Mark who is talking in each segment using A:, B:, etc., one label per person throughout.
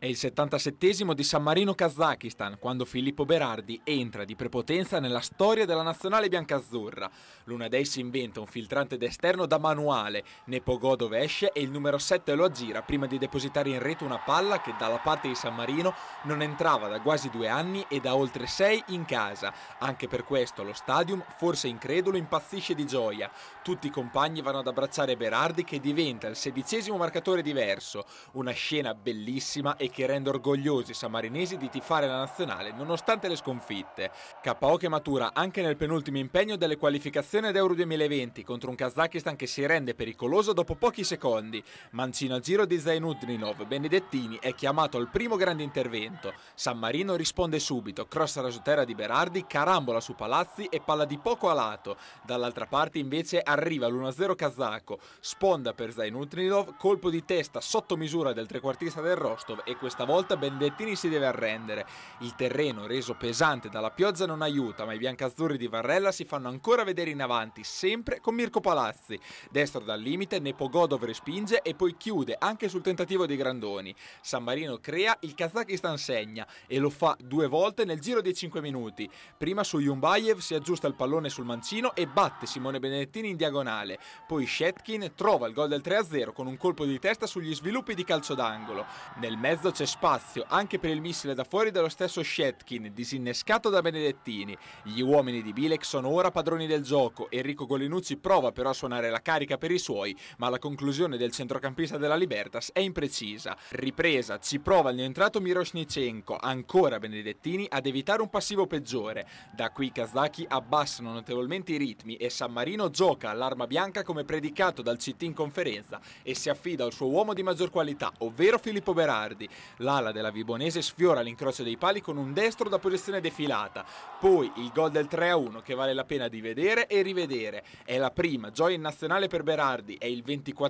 A: È il 77 di San Marino Kazakistan quando Filippo Berardi entra di prepotenza nella storia della nazionale biancazzurra. Lunadei si inventa un filtrante d'esterno da manuale, ne pogò dove esce e il numero 7 lo aggira prima di depositare in rete una palla che dalla parte di San Marino non entrava da quasi due anni e da oltre sei in casa. Anche per questo lo stadium, forse incredulo, impazzisce di gioia. Tutti i compagni vanno ad abbracciare Berardi che diventa il sedicesimo marcatore diverso. Una scena bellissima e che rende orgogliosi i sammarinesi di tifare la nazionale nonostante le sconfitte. KO che matura anche nel penultimo impegno delle qualificazioni ad Euro 2020 contro un Kazakistan che si rende pericoloso dopo pochi secondi. Mancino a giro di Zainudrinov, Benedettini è chiamato al primo grande intervento. San Marino risponde subito, cross rasoterra di Berardi, carambola su Palazzi e palla di poco a lato. Dall'altra parte invece arriva l'1-0 kazako, sponda per Zainudrinov, colpo di testa sotto misura del trequartista del Rostov e questa volta Bendettini si deve arrendere. Il terreno reso pesante dalla pioggia non aiuta, ma i biancazzurri di Varrella si fanno ancora vedere in avanti, sempre con Mirko Palazzi. Destro dal limite, Nepogodov respinge e poi chiude anche sul tentativo di Grandoni. San Marino crea, il Kazakistan segna e lo fa due volte nel giro di 5 minuti. Prima su Yumbayev si aggiusta il pallone sul mancino e batte Simone Benedettini in diagonale. Poi Shetkin trova il gol del 3-0 con un colpo di testa sugli sviluppi di calcio d'angolo. Nel mezzo caso c'è spazio anche per il missile da fuori dello stesso Shetkin, disinnescato da Benedettini. Gli uomini di Bilek sono ora padroni del gioco. Enrico Golinucci prova però a suonare la carica per i suoi, ma la conclusione del centrocampista della Libertas è imprecisa. Ripresa, ci prova il rientrato Miroshnichenko, ancora Benedettini ad evitare un passivo peggiore. Da qui i kazaki abbassano notevolmente i ritmi e San Marino gioca all'arma bianca come predicato dal CT in conferenza e si affida al suo uomo di maggior qualità, ovvero Filippo Berardi, L'ala della Vibonese sfiora l'incrocio dei pali con un destro da posizione defilata. Poi il gol del 3-1 che vale la pena di vedere e rivedere. È la prima gioia in nazionale per Berardi, è il 24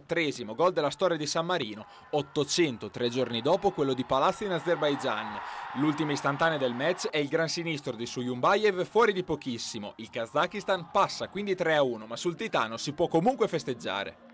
A: gol della storia di San Marino, 800 tre giorni dopo quello di Palazzo in Azerbaijan. L'ultima istantanea del match è il gran sinistro di Suyumbayev fuori di pochissimo. Il Kazakistan passa quindi 3-1, ma sul Titano si può comunque festeggiare.